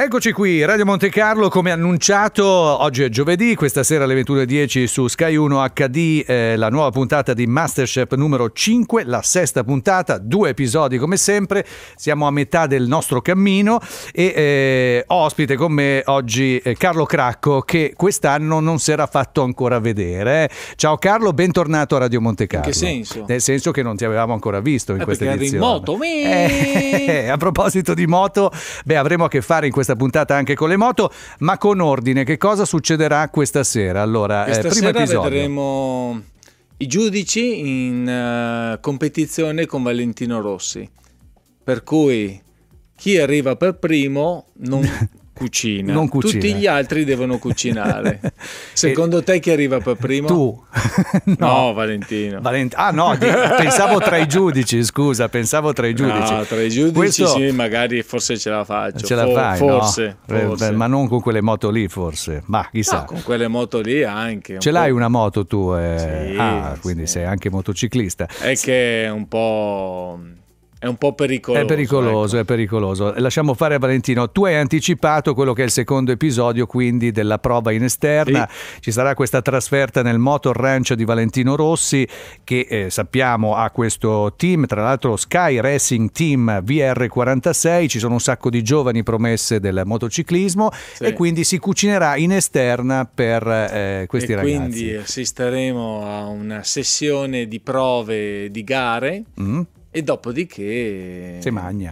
Eccoci qui, Radio Monte Carlo, come annunciato, oggi è giovedì, questa sera alle 21.10 su Sky 1 HD, eh, la nuova puntata di Masterchef numero 5, la sesta puntata, due episodi come sempre, siamo a metà del nostro cammino e eh, ospite con me oggi eh, Carlo Cracco che quest'anno non si era fatto ancora vedere. Eh. Ciao Carlo, bentornato a Radio Monte Carlo. In che senso? Nel senso che non ti avevamo ancora visto in eh, questa edizione. Eri in moto, eh, me! a proposito di moto, beh, avremo a che fare in questa questa puntata anche con le moto, ma con ordine, che cosa succederà questa sera? Allora, eh, questa eh, primo sera episodio. vedremo i giudici in uh, competizione con Valentino Rossi, per cui chi arriva per primo non, cucina. Non cucina. Tutti gli altri devono cucinare. Secondo te chi arriva per primo? Tu. no. no. Valentino. Valent- ah no, pensavo tra i giudici, scusa, pensavo tra i giudici. No, tra i giudici Questo... sì, magari forse ce la faccio. Ce la fai, forse, no? Eh, forse. Ma non con quelle moto lì forse. Ma chissà. No, con quelle moto lì anche. Ce un l'hai po'... una moto tu? Eh? Sì, ah, quindi sì. sei anche motociclista. È che è un po' È un po' pericoloso. È pericoloso, ecco. è pericoloso. Lasciamo fare a Valentino. Tu hai anticipato quello che è il secondo episodio, quindi, della prova in esterna. Sì. Ci sarà questa trasferta nel Motor Ranch di Valentino Rossi, che eh, sappiamo ha questo team, tra l'altro Sky Racing Team VR46. Ci sono un sacco di giovani promesse del motociclismo sì. e quindi si cucinerà in esterna per eh, questi e ragazzi. Quindi assisteremo a una sessione di prove di gare. Mm e dopodiché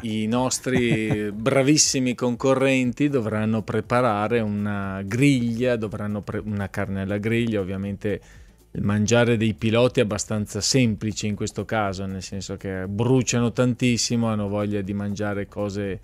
i nostri bravissimi concorrenti dovranno preparare una griglia, dovranno pre- una carne alla griglia, ovviamente mangiare dei piloti è abbastanza semplice in questo caso, nel senso che bruciano tantissimo, hanno voglia di mangiare cose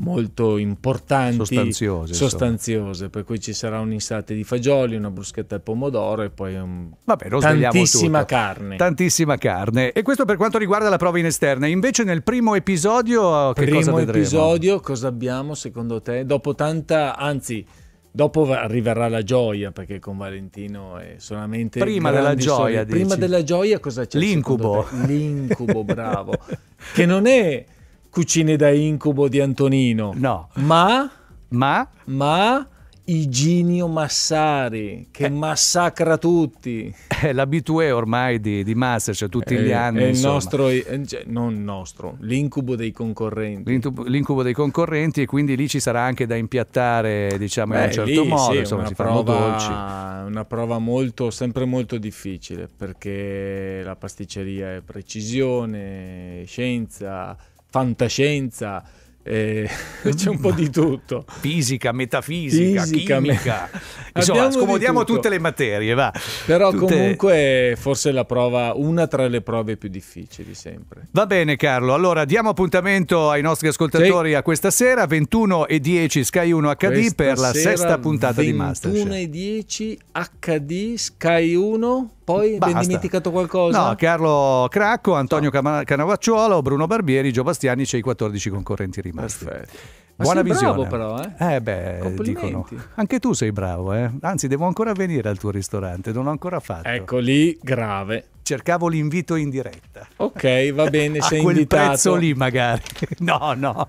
molto importanti, sostanziose, sostanziose per cui ci sarà un insalata di fagioli, una bruschetta di pomodoro e poi un... Vabbè, tantissima carne. Tantissima carne. E questo per quanto riguarda la prova in esterna. Invece nel primo episodio che cosa vedremo? Primo episodio cosa abbiamo secondo te? Dopo tanta, anzi Dopo arriverà la gioia, perché con Valentino è solamente... Prima della gioia, Prima della gioia cosa c'è? L'incubo. L'incubo, bravo. che non è Cucine da incubo di Antonino. No. Ma... Ma? Ma... Iginio Massari che eh, massacra tutti. È eh, l'abitué ormai di, di Masterchef cioè tutti gli eh, anni. È il nostro, eh, cioè, non nostro, l'incubo dei concorrenti. L'incubo, l'incubo, dei concorrenti e quindi lì ci sarà anche da impiattare diciamo Beh, in un certo lì, modo, sì, insomma, si prova, dolci. Una prova molto, sempre molto difficile perché la pasticceria è precisione, scienza fantascienza, eh, c'è un po' di tutto. Fisica, metafisica, Fisica, chimica. Me... Insomma, scomodiamo tutte le materie, va. Però tutte... comunque forse la prova, una tra le prove più difficili sempre. Va bene Carlo, allora diamo appuntamento ai nostri ascoltatori sì. a questa sera, 21 e 10 Sky 1 HD questa per la sesta puntata di Masterchef. 21 e 10 HD Sky 1 poi abbiamo dimenticato qualcosa? No, Carlo Cracco, Antonio no. Canavacciuolo, Bruno Barbieri, Gio Bastiani, c'è i 14 concorrenti rimasti. Perfetto. Ma Buona sei visione. bravo però, eh? Eh beh, dicono. Anche tu sei bravo, eh? Anzi, devo ancora venire al tuo ristorante, non l'ho ancora fatto. Ecco lì, grave. Cercavo l'invito in diretta. Ok, va bene, sei quel invitato. quel prezzo lì magari. No, no.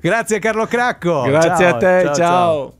Grazie Carlo Cracco. Grazie ciao, a te, ciao. ciao. ciao.